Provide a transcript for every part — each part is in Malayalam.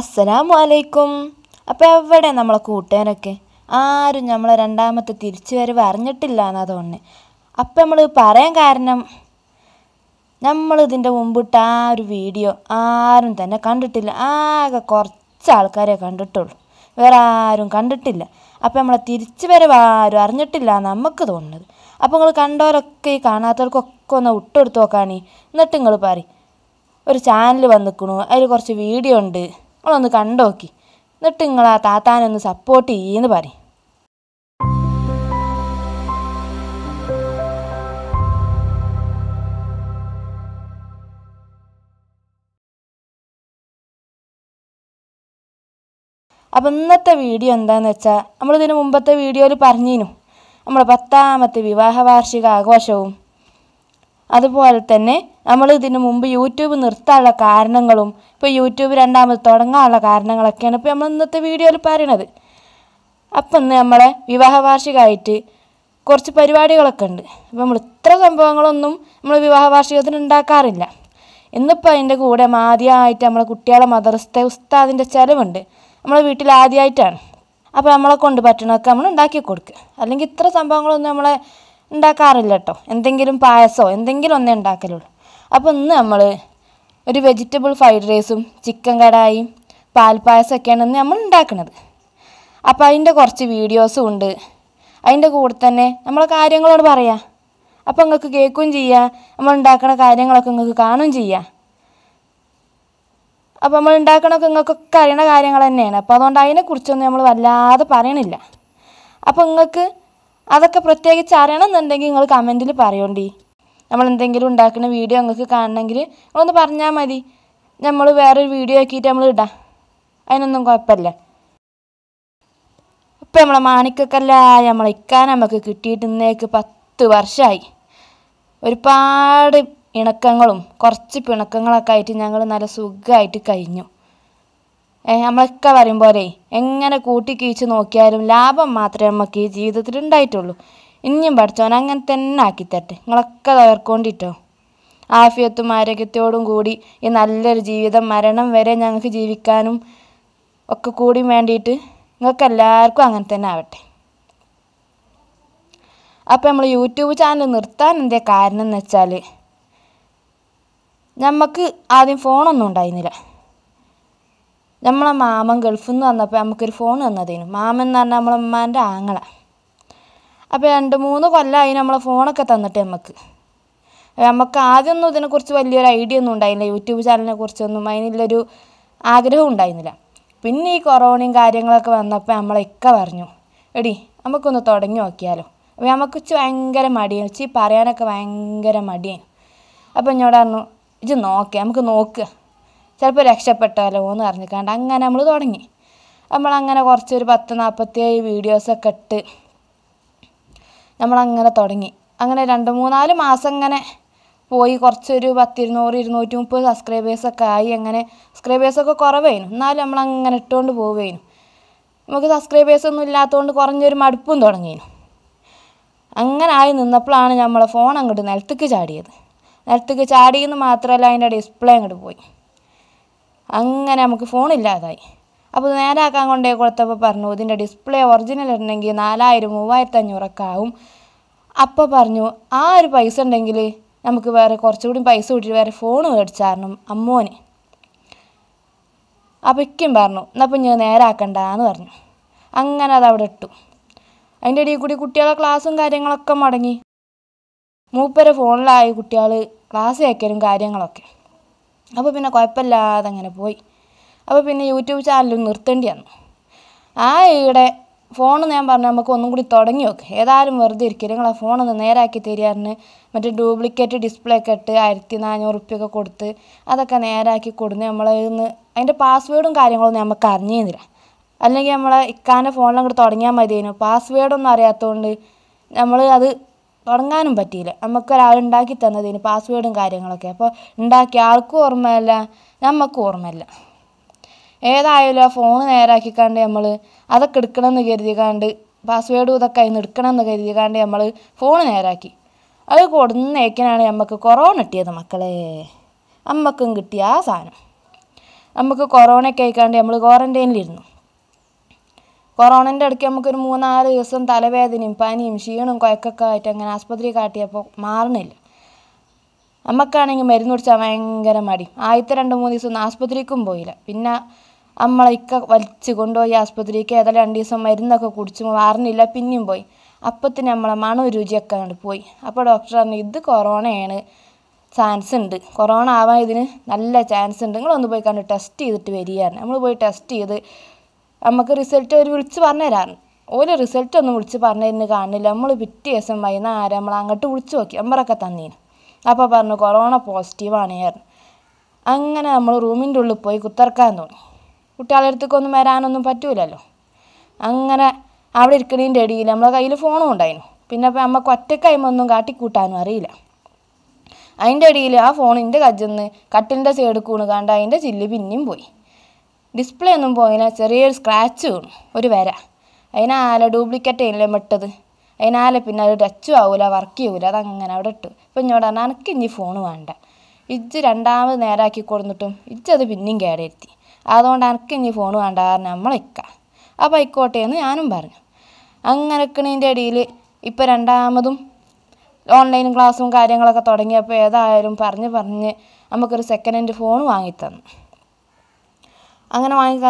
അസ്സലാമു അലൈക്കും അപ്പോൾ എവിടെ നമ്മളെ കൂട്ടുകാരൊക്കെ ആരും നമ്മളെ രണ്ടാമത്തെ തിരിച്ചു വരവ് അറിഞ്ഞിട്ടില്ല എന്നാ തോന്നുന്നത് അപ്പം നമ്മൾ പറയാൻ കാരണം നമ്മൾ മുമ്പിട്ട് ആ ഒരു വീഡിയോ ആരും തന്നെ കണ്ടിട്ടില്ല ആകെ കുറച്ച് ആൾക്കാരെ കണ്ടിട്ടുള്ളൂ വേറെ ആരും കണ്ടിട്ടില്ല അപ്പം നമ്മളെ തിരിച്ചു വരവ് ആരും അറിഞ്ഞിട്ടില്ല എന്ന് നമുക്ക് തോന്നുന്നത് അപ്പോൾ നിങ്ങൾ കണ്ടവരൊക്കെ ഈ കാണാത്തവർക്കൊക്കെ ഒന്ന് വിട്ടുകൊടുത്ത് നോക്കാണി എന്നിട്ട് നിങ്ങൾ പറയും ഒരു ചാനൽ വന്നിക്കണു അതിൽ കുറച്ച് വീഡിയോ ഉണ്ട് നിങ്ങളൊന്ന് കണ്ടോക്കി എന്നിട്ട് നിങ്ങൾ ആ താത്താനൊന്ന് സപ്പോർട്ട് ചെയ്യുമെന്ന് പറയും അപ്പം ഇന്നത്തെ വീഡിയോ എന്താണെന്ന് വെച്ചാൽ നമ്മളിതിന് മുമ്പത്തെ വീഡിയോയിൽ പറഞ്ഞിരുന്നു നമ്മുടെ പത്താമത്തെ വിവാഹ വാർഷിക ആഘോഷവും അതുപോലെ തന്നെ നമ്മൾ ഇതിനു മുമ്പ് യൂട്യൂബ് നിർത്താനുള്ള കാരണങ്ങളും ഇപ്പോൾ യൂട്യൂബ് രണ്ടാമത് തുടങ്ങാനുള്ള കാരണങ്ങളൊക്കെയാണ് ഇപ്പോൾ നമ്മൾ ഇന്നത്തെ വീഡിയോയിൽ പറയണത് അപ്പം ഇന്ന് നമ്മളെ വിവാഹ വാർഷികമായിട്ട് കുറച്ച് പരിപാടികളൊക്കെ ഉണ്ട് അപ്പോൾ നമ്മൾ ഇത്ര സംഭവങ്ങളൊന്നും നമ്മൾ വിവാഹ വാർഷികത്തിന് ഉണ്ടാക്കാറില്ല ഇന്നിപ്പോൾ അതിൻ്റെ കൂടെ ആദ്യമായിട്ട് നമ്മളെ കുട്ടികളെ മദർസത്തെ ഉസ്താദിൻ്റെ ചിലവുണ്ട് നമ്മളെ വീട്ടിൽ ആദ്യമായിട്ടാണ് അപ്പോൾ നമ്മളെ കൊണ്ട് പറ്റണമൊക്കെ നമ്മൾ ഉണ്ടാക്കി കൊടുക്കുക അല്ലെങ്കിൽ ഇത്ര സംഭവങ്ങളൊന്നും നമ്മളെ ഉണ്ടാക്കാറില്ല കേട്ടോ എന്തെങ്കിലും പായസമോ എന്തെങ്കിലും ഒന്നേ ഉണ്ടാക്കലുള്ളൂ അപ്പോൾ ഇന്ന് നമ്മൾ ഒരു വെജിറ്റബിൾ ഫ്രൈഡ് റൈസും ചിക്കൻ കടായും പാൽപ്പായസമൊക്കെയാണ് ഇന്ന് നമ്മൾ ഉണ്ടാക്കുന്നത് അപ്പോൾ അതിൻ്റെ കുറച്ച് വീഡിയോസും ഉണ്ട് അതിൻ്റെ കൂടെ തന്നെ നമ്മൾ കാര്യങ്ങളോട് പറയാം അപ്പോൾ നിങ്ങൾക്ക് കേൾക്കുകയും ചെയ്യാം നമ്മൾ ഉണ്ടാക്കുന്ന കാര്യങ്ങളൊക്കെ നിങ്ങൾക്ക് കാണുകയും ചെയ്യാം അപ്പോൾ നമ്മൾ ഉണ്ടാക്കണമൊക്കെ നിങ്ങൾക്കൊക്കെ അറിയണ കാര്യങ്ങൾ തന്നെയാണ് അപ്പോൾ അതുകൊണ്ട് അതിനെക്കുറിച്ചൊന്നും നമ്മൾ വല്ലാതെ പറയണില്ല അപ്പോൾ നിങ്ങൾക്ക് അതൊക്കെ പ്രത്യേകിച്ച് അറിയണമെന്നുണ്ടെങ്കിൽ നിങ്ങൾ കമൻറ്റിൽ പറയണ്ടി നമ്മൾ എന്തെങ്കിലും ഉണ്ടാക്കുന്ന വീഡിയോ നിങ്ങൾക്ക് കാണണമെങ്കിൽ ഒന്ന് പറഞ്ഞാൽ മതി നമ്മൾ വേറൊരു വീഡിയോ ആക്കിയിട്ട് നമ്മൾ ഇടാം അതിനൊന്നും കുഴപ്പമില്ല ഇപ്പം നമ്മളെ മാണിക്കക്കല്ലായ നമ്മളെ ഇക്കാൻ നമുക്ക് കിട്ടിയിട്ട് ഇന്നേക്ക് പത്ത് വർഷമായി ഒരുപാട് ഇണക്കങ്ങളും കുറച്ച് പിണക്കങ്ങളൊക്കെ ആയിട്ട് ഞങ്ങൾ നല്ല സുഖമായിട്ട് കഴിഞ്ഞു നമ്മളൊക്കെ പറയും പോലെ എങ്ങനെ കൂട്ടി കീച്ച് നോക്കിയാലും ലാഭം മാത്രമേ നമുക്ക് ഈ ജീവിതത്തിൽ ഉണ്ടായിട്ടുള്ളൂ ഇനിയും പഠിച്ചവൻ അങ്ങനെ തന്നെ ആക്കിത്തട്ടെ നിങ്ങളൊക്കെ തകർക്കൊണ്ടിട്ടോ ആഫിയത്തും ആരോഗ്യത്തോടും കൂടി ഈ നല്ലൊരു ജീവിതം മരണം വരെ ഞങ്ങൾക്ക് ജീവിക്കാനും ഒക്കെ കൂടി വേണ്ടിയിട്ട് നിങ്ങൾക്ക് എല്ലാവർക്കും അങ്ങനെ തന്നെ ആവട്ടെ അപ്പോൾ നമ്മൾ യൂട്യൂബ് ചാനൽ നിർത്താൻ എന്തേ കാരണം എന്ന് വെച്ചാൽ നമുക്ക് ആദ്യം ഫോണൊന്നും ഉണ്ടായിരുന്നില്ല നമ്മളെ മാമൻ ഗൾഫിൽ നിന്ന് വന്നപ്പോൾ നമുക്കൊരു ഫോൺ തന്നതേനു മാമൻ എന്ന് പറഞ്ഞാൽ നമ്മളെ ഉമ്മാൻ്റെ ആങ്ങള അപ്പോൾ രണ്ട് മൂന്ന് കൊല്ലമായി നമ്മളെ ഫോണൊക്കെ തന്നിട്ട് നമുക്ക് നമുക്ക് ആദ്യമൊന്നും ഇതിനെക്കുറിച്ച് വലിയൊരു ഐഡിയ ഒന്നും ഉണ്ടായില്ല യൂട്യൂബ് ചാനലിനെ കുറിച്ചൊന്നും അതിനുള്ളൊരു ആഗ്രഹം ഉണ്ടായിരുന്നില്ല പിന്നെ ഈ കൊറോണയും കാര്യങ്ങളൊക്കെ വന്നപ്പോൾ നമ്മളൊക്കെ പറഞ്ഞു എടി നമുക്കൊന്ന് തുടങ്ങി നോക്കിയാലോ അപ്പോൾ നമുക്ക് ഭയങ്കര മടിയാണ് ഉച്ചി പറയാനൊക്കെ ഭയങ്കര മടിയാണ് അപ്പോൾ എന്നോട് പറഞ്ഞു ഇത് നോക്കുക നമുക്ക് നോക്കുക ചിലപ്പോൾ രക്ഷപ്പെട്ടാലോ എന്ന് അറിഞ്ഞിക്കാണ്ട് അങ്ങനെ നമ്മൾ തുടങ്ങി നമ്മളങ്ങനെ കുറച്ച് ഒരു പത്ത് നാൽപ്പത്തിയേഴ് വീഡിയോസൊക്കെ ഇട്ട് നമ്മളങ്ങനെ തുടങ്ങി അങ്ങനെ രണ്ട് മൂന്നാല് മാസം ഇങ്ങനെ പോയി കുറച്ചൊരു പത്തിരുന്നൂറ് ഇരുന്നൂറ്റി മുപ്പത് സബ്സ്ക്രൈബേഴ്സൊക്കെ ആയി അങ്ങനെ സബ്സ്ക്രൈബേഴ്സൊക്കെ കുറവേനു എന്നാലും നമ്മളങ്ങനെ ഇട്ടുകൊണ്ട് പോവേനു നമുക്ക് സബ്സ്ക്രൈബേഴ്സൊന്നും ഇല്ലാത്തതുകൊണ്ട് കുറഞ്ഞൊരു മടുപ്പും തുടങ്ങിയിരുന്നു അങ്ങനെ ആയി നിന്നപ്പോഴാണ് നമ്മളെ ഫോൺ അങ്ങോട്ട് നിലത്തേക്ക് ചാടിയത് നിലത്തേക്ക് ചാടിയെന്ന് മാത്രമല്ല അതിൻ്റെ ഡിസ്പ്ലേ അങ്ങോട്ട് പോയി അങ്ങനെ നമുക്ക് ഫോണില്ലാതായി അപ്പോൾ നേരാക്കാൻ കൊണ്ടേ കൊടുത്തപ്പോൾ പറഞ്ഞു ഇതിൻ്റെ ഡിസ്പ്ലേ ഒറിജിനൽ ഉണ്ടെങ്കിൽ നാലായിരം മൂവായിരത്തി അഞ്ഞൂറൊക്കെ ആവും അപ്പോൾ പറഞ്ഞു ആ ഒരു പൈസ ഉണ്ടെങ്കിൽ നമുക്ക് വേറെ കുറച്ചുകൂടി പൈസ കൂട്ടിയിട്ട് വേറെ ഫോൺ മേടിച്ചായിരുന്നു അമ്മോനെ അപ്പം ഇക്കും പറഞ്ഞു എന്നപ്പം ഞാൻ നേരാക്കണ്ട എന്ന് പറഞ്ഞു അങ്ങനെ അത് അവിടെ ഇട്ടു അതിൻ്റെ ഇടയിൽ കൂടി കുട്ടികളെ ക്ലാസ്സും കാര്യങ്ങളൊക്കെ മടങ്ങി മൂപ്പരെ ഫോണിലായി കുട്ടികൾ ക്ലാസ് കേൾക്കലും കാര്യങ്ങളൊക്കെ അപ്പോൾ പിന്നെ കുഴപ്പമില്ലാതെ അങ്ങനെ പോയി അപ്പോൾ പിന്നെ യൂട്യൂബ് ചാനലും നിർത്തേണ്ടി വന്നു ആ ഈടെ ഫോൺ ഞാൻ പറഞ്ഞു നമുക്ക് ഒന്നും കൂടി തുടങ്ങി നോക്ക് ഏതായാലും വെറുതെ ഇരിക്കും നിങ്ങളെ ഫോണൊന്ന് നേരാക്കി തരികയായിരുന്നു മറ്റേ ഡ്യൂപ്ലിക്കേറ്റ് ഡിസ്പ്ലേ ഒക്കെ ഇട്ട് ആയിരത്തി നാനൂറ് ഉറുപ്പ്യൊക്കെ കൊടുത്ത് അതൊക്കെ നേരാക്കി കൊടുന്ന് നമ്മളെ ഇന്ന് അതിൻ്റെ പാസ്വേഡും കാര്യങ്ങളൊന്നും നമുക്ക് അറിഞ്ഞിരുന്നില്ല അല്ലെങ്കിൽ നമ്മളെ ഇക്കാൻ്റെ ഫോണിലങ്ങോട്ട് അങ്ങോട്ട് തുടങ്ങിയാൽ മതിയായിരുന്നു പാസ്വേഡൊന്നും അറിയാത്തതുകൊണ്ട് നമ്മൾ അത് തുടങ്ങാനും പറ്റിയില്ല നമുക്കൊരാളുണ്ടാക്കി തന്നതിന് പാസ്വേഡും കാര്യങ്ങളൊക്കെ അപ്പോൾ ഉണ്ടാക്കിയ ആൾക്കും ഓർമ്മയില്ല നമുക്കും ഓർമ്മയില്ല ഏതായാലും ആ ഫോണ് നേരാക്കിക്കാണ്ട് നമ്മൾ അതൊക്കെ എടുക്കണമെന്ന് കരുതിക്കാണ്ട് പാസ്വേഡും ഇതൊക്കെ അതിന് എടുക്കണമെന്ന് കരുതിക്കാണ്ട് നമ്മൾ ഫോൺ നേരാക്കി അത് കൊടുന്നേക്കിനാണ് നമുക്ക് കൊറോണ കിട്ടിയത് മക്കളെ നമുക്കും കിട്ടിയ ആ സാധനം നമുക്ക് കൊറോണയൊക്കെ ആയിക്കാണ്ട് നമ്മൾ ക്വാറൻറ്റൈനിലിരുന്നു കൊറോണൻ്റെ ഇടയ്ക്ക് നമുക്കൊരു മൂന്നാല് ദിവസം തലവേദനയും പനിയും ക്ഷീണും കുഴക്കൊക്കെ ആയിട്ട് അങ്ങനെ ആസ്പത്രി കാട്ടിയപ്പോൾ മാറണില്ല നമുക്കാണെങ്കിൽ മരുന്ന് കുടിച്ചാൽ ഭയങ്കര മടി ആദ്യത്തെ രണ്ട് മൂന്ന് ദിവസം ഒന്നും ആസ്പത്രിക്കും പോയില്ല പിന്നെ നമ്മളൊക്കെ വലിച്ചു കൊണ്ടുപോയി ആസ്പത്രിക്ക് ഏതായാലും രണ്ട് ദിവസം മരുന്നൊക്കെ കുടിച്ച് മാറുന്നില്ല പിന്നെയും പോയി അപ്പത്തിന് നമ്മളെ മണം രുചിയൊക്കെ കണ്ട് പോയി അപ്പോൾ ഡോക്ടർ പറഞ്ഞു ഇത് കൊറോണയാണ് ചാൻസ് ഉണ്ട് കൊറോണ ആവാൻ ഇതിന് നല്ല ചാൻസ് ഉണ്ട് നിങ്ങളൊന്ന് പോയി കണ്ട് ടെസ്റ്റ് ചെയ്തിട്ട് വരികയാണ് നമ്മൾ പോയി ടെസ്റ്റ് ചെയ്ത് നമുക്ക് റിസൾട്ട് ഒരു വിളിച്ച് പറഞ്ഞു തരാറ് ഓര് റിസൾട്ട് ഒന്നും വിളിച്ച് പറഞ്ഞു തരുന്ന കാണില്ല നമ്മൾ പിറ്റേ ദിവസം വൈകുന്നേരം നമ്മൾ അങ്ങോട്ട് വിളിച്ച് നോക്കി നമ്പറൊക്കെ തന്നീന് അപ്പോൾ പറഞ്ഞു കൊറോണ പോസിറ്റീവാണ് പറഞ്ഞു അങ്ങനെ നമ്മൾ റൂമിൻ്റെ ഉള്ളിൽ പോയി കുത്തിറക്കാൻ തോന്നി കുട്ടികളുടെ അടുത്തേക്കൊന്നും വരാനൊന്നും പറ്റൂലല്ലോ അങ്ങനെ അവിടെ ഇരിക്കണേൻ്റെ ഇടയിൽ നമ്മളെ കയ്യിൽ ഫോണും ഉണ്ടായിരുന്നു പിന്നെ ഇപ്പം നമുക്ക് ഒറ്റക്കൈമൊന്നും കാട്ടിക്കൂട്ടാനും അറിയില്ല അതിൻ്റെ ഇടയിൽ ആ ഫോണിൻ്റെ എൻ്റെ കജ്ജിന്ന് കട്ടിലിൻ്റെ സൈഡ് കൂണ് കണ്ട് അതിൻ്റെ ചില്ല് പിന്നെയും പോയി ഡിസ്പ്ലേ ഒന്നും പോയില്ല ചെറിയൊരു സ്ക്രാച്ച് വീണു ഒരു വര അതിനാലെ ഡ്യൂപ്ലിക്കേറ്റ് അതിലെ മെട്ടത് അതിനാലെ പിന്നെ അത് ടച്ചും ആവില്ല വർക്ക് ചെയ്യൂല അതങ്ങനെ അവിടെ ഇട്ടു ഇപ്പം ഇഞ്ഞോട് പറഞ്ഞാൽ എനിക്ക് ഇനി ഫോൺ വേണ്ട ഇജ്ജ് രണ്ടാമത് നേരാക്കി കൊടുത്തിട്ടും ഇജ്ജത് പിന്നെയും കേടെത്തി അതുകൊണ്ട് എനിക്ക് ഇനി ഫോൺ വേണ്ട കാരണം നമ്മളിക്ക അപ്പോൾ ആയിക്കോട്ടെ എന്ന് ഞാനും പറഞ്ഞു അങ്ങനെ ഇക്കണതിൻ്റെ ഇടയിൽ ഇപ്പോൾ രണ്ടാമതും ഓൺലൈൻ ക്ലാസ്സും കാര്യങ്ങളൊക്കെ തുടങ്ങിയപ്പോൾ ഏതായാലും പറഞ്ഞ് പറഞ്ഞ് നമുക്കൊരു സെക്കൻഡ് ഹാൻഡ് ഫോൺ വാങ്ങിത്തന്നു അങ്ങനെ വാങ്ങി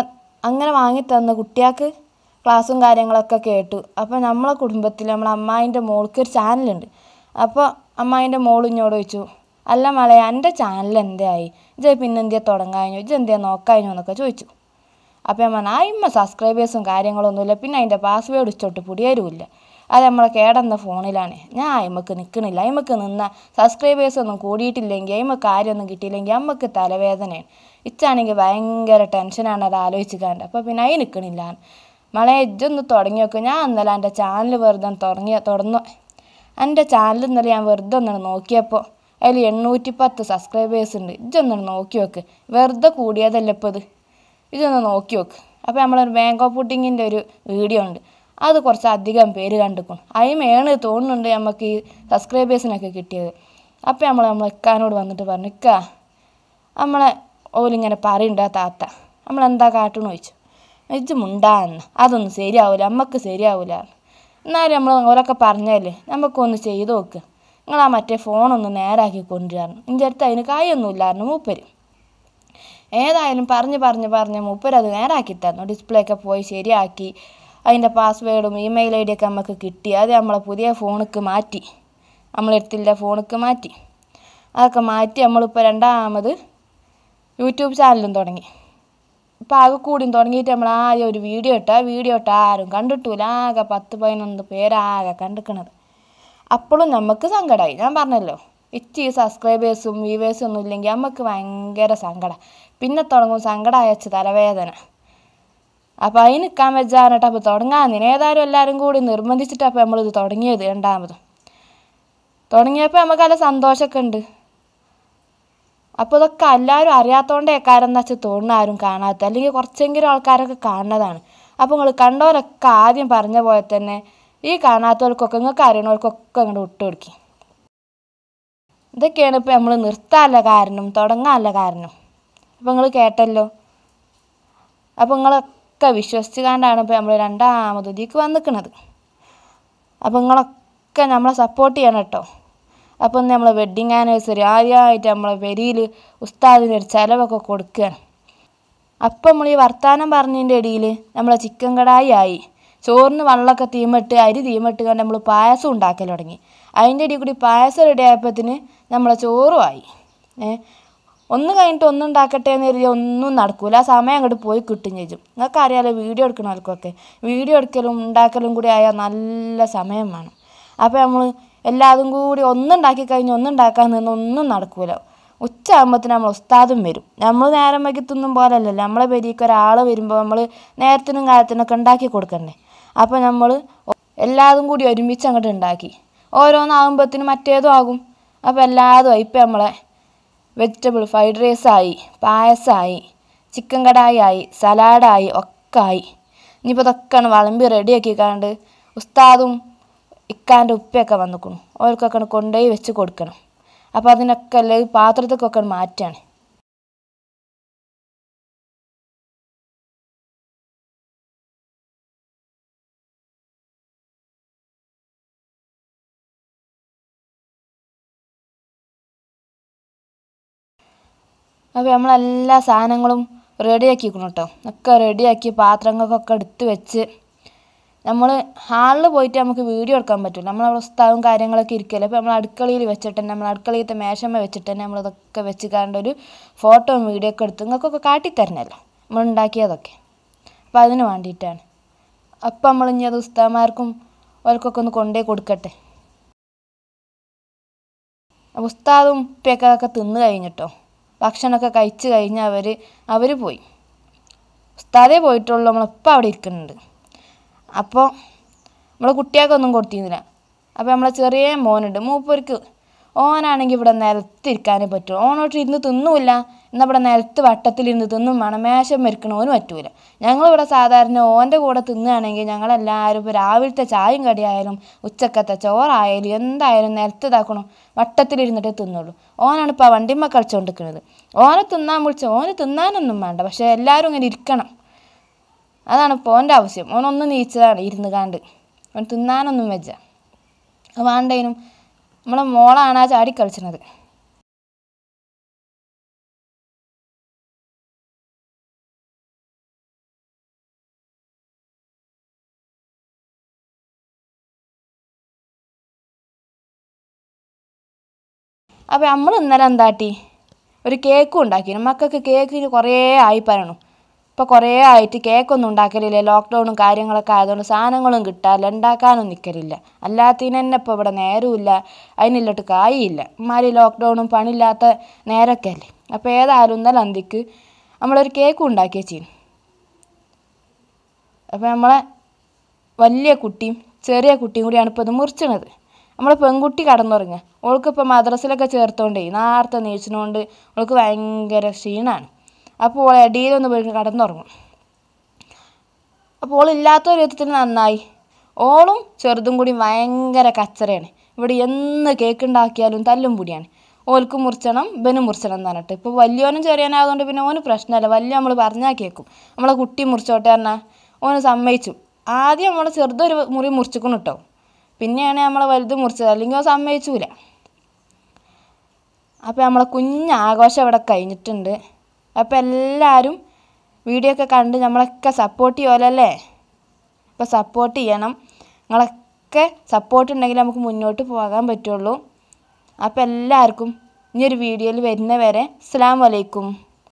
അങ്ങനെ വാങ്ങിത്തന്ന് കുട്ടിയാക്ക് ക്ലാസ്സും കാര്യങ്ങളൊക്കെ കേട്ടു അപ്പോൾ നമ്മളെ കുടുംബത്തിൽ നമ്മളെ അമ്മായിൻ്റെ മോൾക്ക് ഒരു ചാനലുണ്ട് അപ്പോൾ അമ്മായിൻ്റെ മോൾ ഇഞ്ഞോട് ചോദിച്ചു അല്ല മളെ എൻ്റെ ചാനൽ എന്തായി ഇജ് പിന്നെ എന്തിയാ തുടങ്ങാഞ്ഞു ഇജ് എന്തിയാ നോക്കാഞ്ഞു എന്നൊക്കെ ചോദിച്ചു അപ്പോൾ ഞാൻ പറഞ്ഞു ആ ഇമ്മ സബ്സ്ക്രൈബേഴ്സും കാര്യങ്ങളൊന്നുമില്ല പിന്നെ അതിൻ്റെ പാസ്വേഡ് ഇച്ചോട്ട് പുടിയരുമില്ല അത് നമ്മളെ കേടന്ന ഫോണിലാണ് ഞാൻ അമ്മക്ക് നിൽക്കണില്ല അമ്മക്ക് നിന്ന സബ്സ്ക്രൈബേഴ്സ് ഒന്നും കൂടിയിട്ടില്ലെങ്കിൽ അമ്മക്ക് കാര്യമൊന്നും കിട്ടിയില്ലെങ്കിൽ അമ്മക്ക് തലവേദനയാണ് ഇച്ചാണെങ്കിൽ ഭയങ്കര ടെൻഷനാണ് അത് ആലോചിച്ച് അപ്പോൾ പിന്നെ അതിന് നിൽക്കണില്ല മളെ ഇജ്ജൊന്ന് തുടങ്ങി വെക്കും ഞാൻ ഇന്നലെ എൻ്റെ ചാനൽ വെറുതെ തുടങ്ങിയ തുറന്നു എൻ്റെ ചാനൽ ഇന്നലെ ഞാൻ വെറുതെ ഒന്നാണ് നോക്കിയപ്പോൾ അതിൽ എണ്ണൂറ്റി പത്ത് സബ്സ്ക്രൈബേഴ്സ് ഉണ്ട് ഇജ്ജൊന്ന് നോക്കി വെക്ക് വെറുതെ കൂടിയതല്ലേ ഇപ്പോൾ ഇത് ഇതൊന്ന് നോക്കി വെക്ക് അപ്പോൾ നമ്മളൊരു ബാങ്ക് ഓഫ് പുട്ടിങ്ങിൻ്റെ ഒരു വീഡിയോ ഉണ്ട് അത് കുറച്ച് അധികം പേര് കണ്ടിക്കും അതിമേണ് തോന്നുന്നുണ്ട് നമുക്ക് ഈ സബ്സ്ക്രൈബേഴ്സിനൊക്കെ കിട്ടിയത് അപ്പോൾ നമ്മൾ നമ്മളെ ഇക്കാനോട് വന്നിട്ട് പറഞ്ഞു ഇക്ക നമ്മളെ ഓലിങ്ങനെ പറയുന്നുണ്ട് ആ താത്ത നമ്മളെന്താ കാട്ടണമെന്ന് ചോദിച്ചു ഇത് മുണ്ടാന്ന് അതൊന്നും ശരിയാവില്ല നമുക്ക് ശരിയാവില്ല എന്നാലും നമ്മൾ ഓരൊക്കെ പറഞ്ഞാലേ നമുക്കൊന്ന് ചെയ്ത് നോക്ക് നിങ്ങൾ ആ മറ്റേ ഫോണൊന്ന് നേരാക്കി കൊണ്ടുവരണം എൻ്റെ അടുത്ത് അതിന് ഇല്ലായിരുന്നു മൂപ്പര് ഏതായാലും പറഞ്ഞ് പറഞ്ഞ് പറഞ്ഞ് മൂപ്പര് അത് നേരാക്കി തന്നു ഡിസ്പ്ലേ ഒക്കെ പോയി ശരിയാക്കി അതിൻ്റെ പാസ്വേഡും ഇമെയിൽ ഐ ഡിയൊക്കെ നമുക്ക് കിട്ടി അത് നമ്മളെ പുതിയ ഫോണിക്ക് മാറ്റി നമ്മളെടുത്തില്ല ഫോണിക്ക് മാറ്റി അതൊക്കെ മാറ്റി നമ്മളിപ്പോൾ രണ്ടാമത് യൂട്യൂബ് ചാനലും തുടങ്ങി ഇപ്പോൾ ആകെ കൂടിയും തുടങ്ങിയിട്ട് നമ്മൾ ആദ്യം ഒരു വീഡിയോ ഇട്ട വീഡിയോ ഇട്ട ആരും കണ്ടിട്ടില്ല ആകെ പത്ത് പതിനൊന്ന് പേരാകെ കണ്ടിക്കണത് അപ്പോഴും നമുക്ക് സങ്കടമായി ഞാൻ പറഞ്ഞല്ലോ ഇച്ചി സബ്സ്ക്രൈബേഴ്സും വ്യൂവേഴ്സും ഒന്നും ഇല്ലെങ്കിൽ നമുക്ക് ഭയങ്കര സങ്കടം പിന്നെ തുടങ്ങും സങ്കടം അയച്ച് തലവേദന അപ്പോൾ അതിന് നിൽക്കാൻ വെച്ചാറിട്ട് അപ്പോൾ തുടങ്ങാൻ നിനേതാരും എല്ലാവരും കൂടി നിർബന്ധിച്ചിട്ട് അപ്പോൾ നമ്മളിത് തുടങ്ങിയത് രണ്ടാമതും തുടങ്ങിയപ്പോൾ നമുക്ക് നല്ല സന്തോഷമൊക്കെ ഉണ്ട് അപ്പോൾ ഇതൊക്കെ എല്ലാവരും അറിയാത്തതുകൊണ്ടേ ഏക്കാരം എന്ന് വെച്ചാൽ തോന്നുന്ന ആരും കാണാത്ത അല്ലെങ്കിൽ കുറച്ചെങ്കിലും ആൾക്കാരൊക്കെ കാണുന്നതാണ് അപ്പോൾ നിങ്ങൾ കണ്ടവരൊക്കെ ആദ്യം പറഞ്ഞ പോലെ തന്നെ ഈ കാണാത്തവർക്കൊക്കെ നിങ്ങൾക്ക് അറിയണവർക്കൊക്കെ അങ്ങോട്ട് ഇട്ട് കൊടുക്കി ഇതൊക്കെയാണ് ഇപ്പോൾ നമ്മൾ നിർത്താനുള്ള കാരണം തുടങ്ങാനുള്ള കാരണം അപ്പോൾ നിങ്ങൾ കേട്ടല്ലോ അപ്പോൾ നിങ്ങൾ ഒക്കെ വിശ്വസിച്ച് കണ്ടാണ് ഇപ്പോൾ നമ്മൾ രണ്ടാമത് ഇതിലേക്ക് വന്നിക്കണത് അപ്പോൾ നിങ്ങളൊക്കെ നമ്മളെ സപ്പോർട്ട് ചെയ്യണം കേട്ടോ അപ്പോൾ നമ്മൾ നമ്മളെ വെഡ്ഡിങ് ആനിവേഴ്സറി ആദ്യമായിട്ട് നമ്മളെ വെരിയിൽ ഉസ്താദിന് ഒരു ചിലവൊക്കെ കൊടുക്കുകയാണ് അപ്പം നമ്മൾ ഈ വർത്തമാനം പറഞ്ഞതിൻ്റെ ഇടയിൽ നമ്മളെ ചിക്കൻ കടായി ആയി ചോറിന് വെള്ളമൊക്കെ തീമിട്ട് അരി തീമിട്ട് കൊണ്ട് നമ്മൾ പായസം ഉണ്ടാക്കൽ തുടങ്ങി അതിൻ്റെ ഇടയിൽ കൂടി പായസം ആയപ്പോഴത്തിന് നമ്മളെ ചോറുമായി ഒന്ന് കഴിഞ്ഞിട്ട് ഒന്നും ഉണ്ടാക്കട്ടെ എന്ന് കരുതി ഒന്നും നടക്കൂല സമയം അങ്ങോട്ട് പോയി കിട്ടും ചേച്ചും നിങ്ങൾക്ക് അറിയാലോ വീഡിയോ എടുക്കണ ആൾക്കൊക്കെ വീഡിയോ എടുക്കലും ഉണ്ടാക്കലും കൂടി ആയാൽ നല്ല സമയം വേണം അപ്പോൾ നമ്മൾ എല്ലാതും കൂടി ഒന്നുണ്ടാക്കി കഴിഞ്ഞ് ഒന്നുണ്ടാക്കാൻ നിന്ന് ഒന്നും നടക്കൂല ഉച്ച ആകുമ്പോഴത്തേന് നമ്മൾ ഉസ്താദും വരും നമ്മൾ നേരം വൈകി തിന്നും പോലല്ലല്ലോ നമ്മളെ പെരിക്ക് ഒരാൾ വരുമ്പോൾ നമ്മൾ നേരത്തിനും കാലത്തിനൊക്കെ ഉണ്ടാക്കി കൊടുക്കണ്ടേ അപ്പോൾ നമ്മൾ എല്ലാതും കൂടി ഒരുമിച്ച് അങ്ങോട്ട് ഉണ്ടാക്കി ഓരോന്നാകുമ്പോഴത്തേനും മറ്റേതും ആകും അപ്പോൾ എല്ലാതും ഇപ്പം നമ്മളെ വെജിറ്റബിൾ ഫ്രൈഡ് റൈസായി പായസമായി ചിക്കൻ കടായി സലാഡായി ഒക്കെ ആയി ഇനിയിപ്പോൾ ഇതൊക്കെയാണ് റെഡിയാക്കി കാണ്ട് ഉസ്താദും ഇക്കാൻ്റെ ഉപ്പയൊക്കെ വന്നിക്കണു ഓർക്കൊക്കെ കൊണ്ടുപോയി വെച്ച് കൊടുക്കണം അപ്പോൾ അതിനൊക്കെ അല്ലെങ്കിൽ പാത്രത്തിലേക്കൊക്കെ മാറ്റാണ് അപ്പോൾ നമ്മളെല്ലാ സാധനങ്ങളും റെഡിയാക്കി വെക്കണം കേട്ടോ ഒക്കെ റെഡിയാക്കി പാത്രങ്ങൾക്കൊക്കെ എടുത്ത് വെച്ച് നമ്മൾ ഹാളിൽ പോയിട്ട് നമുക്ക് വീഡിയോ എടുക്കാൻ പറ്റില്ല നമ്മൾ അവിടെ പുസ്തകവും കാര്യങ്ങളൊക്കെ ഇരിക്കല്ലേ അപ്പോൾ നമ്മൾ അടുക്കളയിൽ വെച്ചിട്ട് തന്നെ നമ്മൾ അടുക്കളയിലത്തെ മേശമ്മ വെച്ചിട്ട് തന്നെ നമ്മളതൊക്കെ വെച്ച് കണ്ട ഒരു ഫോട്ടോ വീഡിയോ ഒക്കെ എടുത്ത് നിങ്ങൾക്കൊക്കെ കാട്ടിത്തരണമല്ലോ നമ്മൾ ഉണ്ടാക്കിയതൊക്കെ അപ്പോൾ അതിന് വേണ്ടിയിട്ടാണ് അപ്പം നമ്മൾ ഇനി അത് ഉസ്താമാർക്കും അവർക്കൊക്കെ ഒന്ന് കൊണ്ടേ കൊടുക്കട്ടെ ഉസ്താദും ഉപ്പയൊക്കെ അതൊക്കെ തിന്നു കഴിഞ്ഞിട്ടോ ഭക്ഷണമൊക്കെ കഴിച്ച് കഴിഞ്ഞ് അവർ അവർ പോയി ഉസ്താദേ പോയിട്ടുള്ളൂ നമ്മളിപ്പോൾ അവിടെ ഇരിക്കുന്നുണ്ട് അപ്പോൾ നമ്മൾ കുട്ടികൾക്കൊന്നും കൊടുത്തിരുന്നില്ല അപ്പോൾ നമ്മളെ ചെറിയ മോനുണ്ട് മൂപ്പർക്ക് ഓനാണെങ്കിൽ ഇവിടെ നിലത്തിരിക്കാനേ പറ്റൂ ഓനോട്ട് ഇരുന്ന് തിന്നൂല്ല എന്നാൽ ഇവിടെ നിലത്ത് വട്ടത്തിലിരുന്ന് തിന്നും വേണം മേശം മെരുക്കണോന് പറ്റൂല ഞങ്ങളിവിടെ സാധാരണ ഓൻ്റെ കൂടെ തിന്നുകയാണെങ്കിൽ ഞങ്ങളെല്ലാവരും ഇപ്പോൾ രാവിലത്തെ ചായയും കടിയായാലും ഉച്ചക്കത്തെ ചോറായാലും എന്തായാലും നിലത്ത് ഇതാക്കണം വട്ടത്തിലിരുന്നിട്ടേ തിന്നുള്ളൂ ഓനാണ് ഇപ്പോൾ ആ വണ്ടിമ്മ കളിച്ചുകൊണ്ടിരിക്കുന്നത് ഓനെ തിന്നാൻ വിളിച്ച് ഓന് തിന്നാനൊന്നും വേണ്ട പക്ഷേ എല്ലാവരും ഇങ്ങനെ ഇരിക്കണം അതാണ് ഇപ്പോൾ ഓൻ്റെ ആവശ്യം ഓനൊന്ന് നീച്ചതാണ് ഇരുന്ന് കണ്ട് അവൻ തിന്നാനൊന്നും വെച്ച വേണ്ടതിനും നമ്മളെ മോളാണ് ആ ചാടി കളിച്ചത് അപ്പോൾ നമ്മൾ ഇന്നലെ എന്താട്ടി ഒരു കേക്കും ഉണ്ടാക്കി മക്കൾക്ക് കേക്കിന് കുറേ ആയിപ്പരണം ഇപ്പോൾ കുറേ ആയിട്ട് കേക്കൊന്നും ഉണ്ടാക്കലില്ല ലോക്ക്ഡൗണും കാര്യങ്ങളൊക്കെ ആയതുകൊണ്ട് സാധനങ്ങളും കിട്ടാല്ല ഉണ്ടാക്കാനും നിൽക്കലില്ല അല്ലാത്തതിന് തന്നെ ഇപ്പോൾ ഇവിടെ നേരമില്ല അതിനില്ലോട്ട് കായില്ല ഇമാതിരി ലോക്ക്ഡൗണും പണിയില്ലാത്ത നേരമൊക്കെ അല്ലേ അപ്പോൾ ഏതായാലും ഇന്നലെ അന്തിക്ക് നമ്മളൊരു കേക്ക് ഉണ്ടാക്കിയ ചെയ്യും അപ്പോൾ നമ്മളെ വലിയ കുട്ടിയും ചെറിയ കുട്ടിയും കൂടിയാണ് ഇപ്പോൾ ഇത് മുറിച്ചണത് നമ്മളെ പെൺകുട്ടി കടന്നുറങ്ങുക ഓൾക്കിപ്പോൾ മദ്രസിലൊക്കെ ചേർത്തോണ്ടേ നാർത്ത നീച്ചിനോണ്ട് ഓൾക്ക് ഭയങ്കര ക്ഷീണമാണ് അപ്പോൾ ഓൾ ഒന്ന് പോയി കടന്നുറങ്ങും അപ്പോൾ ഇല്ലാത്ത ഒരു വിധത്തിന് നന്നായി ഓളും ചെറുതും കൂടി ഭയങ്കര കച്ചറയാണ് ഇവിടെ എന്ന് കേക്ക് ഉണ്ടാക്കിയാലും തല്ലും പൊടിയാണ് ഓൽക്ക് മുറിച്ചണം ബനും മുറിച്ചണം എന്ന് പറഞ്ഞിട്ട് ഇപ്പോൾ വലിയവനും ചെറിയനായതുകൊണ്ട് പിന്നെ ഓന് പ്രശ്നമല്ല വലിയ നമ്മൾ പറഞ്ഞാൽ കേൾക്കും നമ്മളെ കുട്ടി മുറിച്ചോട്ടെ പറഞ്ഞാൽ ഓന് സമ്മതിച്ചു ആദ്യം നമ്മളെ ചെറുതൊരു മുറി മുറിച്ചിക്കണം കേട്ടോ പിന്നെയാണ് നമ്മളെ വലുത് മുറിച്ചത് അല്ലെങ്കിൽ ഓ സമ്മതിച്ചൂല അപ്പോൾ നമ്മളെ കുഞ്ഞാഘോഷം ഇവിടെ കഴിഞ്ഞിട്ടുണ്ട് അപ്പോൾ എല്ലാവരും വീഡിയോ ഒക്കെ കണ്ട് നമ്മളൊക്കെ സപ്പോർട്ട് ചെയ്യുമല്ലേ അപ്പോൾ സപ്പോർട്ട് ചെയ്യണം നിങ്ങളൊക്കെ സപ്പോർട്ട് ഉണ്ടെങ്കിൽ നമുക്ക് മുന്നോട്ട് പോകാൻ പറ്റുള്ളൂ അപ്പോൾ എല്ലാവർക്കും ഇനിയൊരു വീഡിയോയിൽ വരുന്നവരെ അസ്സാം വലൈക്കും